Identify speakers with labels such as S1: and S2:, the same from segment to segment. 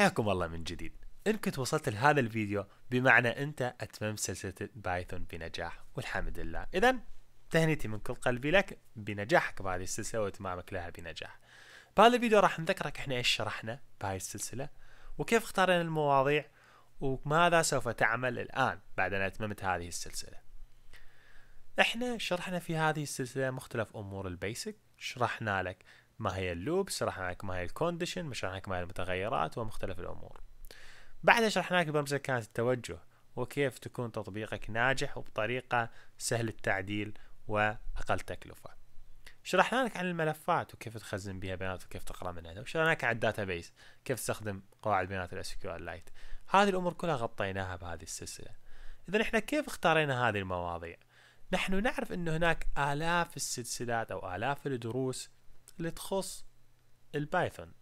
S1: حياكم الله من جديد إن كنت وصلت لهذا الفيديو بمعنى أنت أتممت سلسلة بايثون بنجاح والحمد لله إذا تهنيتي من كل قلبي لك بنجاحك بهذه السلسلة واتمامك لها بنجاح بهذا الفيديو راح نذكرك احنا ايش شرحنا بهاي السلسلة وكيف اختارنا المواضيع وماذا سوف تعمل الآن بعد أن أتممت هذه السلسلة احنا شرحنا في هذه السلسلة مختلف أمور البيسك شرحنا لك ما هي اللوبس شرحنا لك ما هي الكونديشن شرحنا لك ما هي المتغيرات ومختلف الامور بعدها شرحنا لك برمجه كانت التوجه وكيف تكون تطبيقك ناجح وبطريقه سهل التعديل واقل تكلفه شرحنا لك عن الملفات وكيف تخزن بها بيانات وكيف تقرا منها وشرحنا لك عن الداتابيس كيف تستخدم قواعد بيانات الاس كيو ال لايت هذه الامور كلها غطيناها بهذه السلسله اذا احنا كيف اختارينا هذه المواضيع نحن نعرف أن هناك آلاف السلسلات أو آلاف الدروس اللي تخص البايثون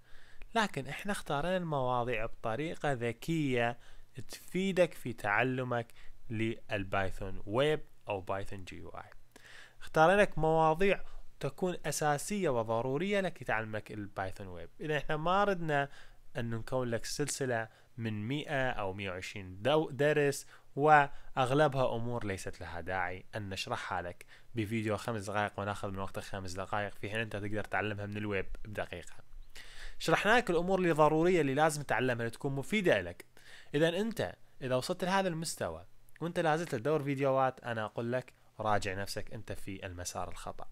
S1: لكن احنا اختارنا المواضيع بطريقة ذكية تفيدك في تعلمك للبايثون ويب او بايثون جي يو اي اختار لك مواضيع تكون اساسية وضرورية لك تعلمك البايثون ويب اذا احنا ما ردنا أن نكون لك سلسلة من 100 أو 120 درس وأغلبها أمور ليست لها داعي أن نشرحها لك بفيديو خمس دقائق وناخذ من وقتك خمس دقائق في حين أنت تقدر تعلمها من الويب بدقيقة شرحنا لك الأمور اللي ضرورية اللي لازم تتعلمها لتكون مفيدة لك إذا أنت إذا وصلت لهذا المستوى وأنت لازلت تدور فيديوهات أنا أقول لك راجع نفسك أنت في المسار الخطأ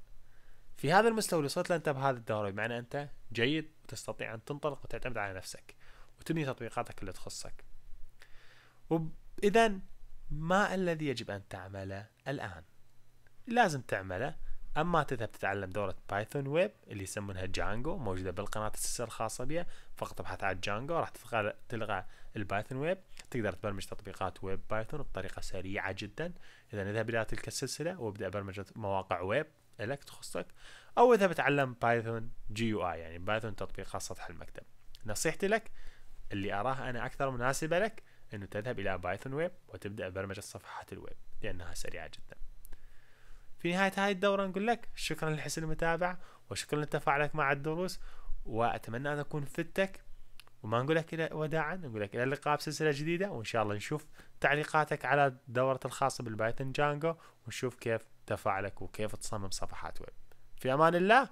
S1: في هذا المستوى اللي وصلت له انت بهذا الدوري بمعنى انت جيد وتستطيع ان تنطلق وتعتمد على نفسك وتبني تطبيقاتك اللي تخصك اذا ما الذي يجب ان تعمله الان لازم تعمله اما تذهب تتعلم دورة بايثون ويب اللي يسمونها جانجو موجودة بالقناة السلسلة الخاصة بها فقط ابحث عن جانجو راح تلغى البايثون ويب تقدر تبرمج تطبيقات ويب بايثون بطريقة سريعة جدا اذا اذهب الى تلك السلسلة وابدأ برمجة مواقع ويب لك تخصك او اذا بتعلم بايثون جي يو اي يعني بايثون تطبيق خاص سطح المكتب نصيحتي لك اللي اراها انا اكثر مناسبه لك انه تذهب الى بايثون ويب وتبدا برمجه صفحات الويب لانها سريعه جدا في نهايه هاي الدوره نقول لك شكرا لحسن المتابعه وشكرا لتفاعلك مع الدروس واتمنى ان اكون فدتك وما نقول لك الى وداعا نقول لك الى اللقاء بسلسله جديده وان شاء الله نشوف تعليقاتك على الدورة الخاصه بالبايثون جانجو ونشوف كيف تفاعلك وكيف تصمم صفحات ويب في امان الله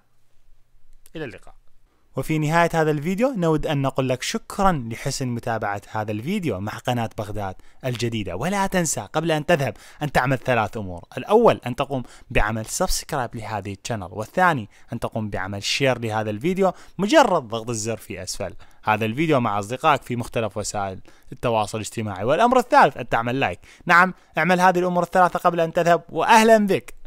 S1: الى اللقاء وفي نهاية هذا الفيديو نود أن نقول لك شكرا لحسن متابعة هذا الفيديو مع قناة بغداد الجديدة ولا تنسى قبل أن تذهب أن تعمل ثلاث أمور الأول أن تقوم بعمل سبسكرايب لهذه الشانل والثاني أن تقوم بعمل شير لهذا الفيديو مجرد ضغط الزر في أسفل هذا الفيديو مع أصدقائك في مختلف وسائل التواصل الاجتماعي والأمر الثالث أن تعمل لايك نعم اعمل هذه الأمور الثلاثة قبل أن تذهب وأهلا بك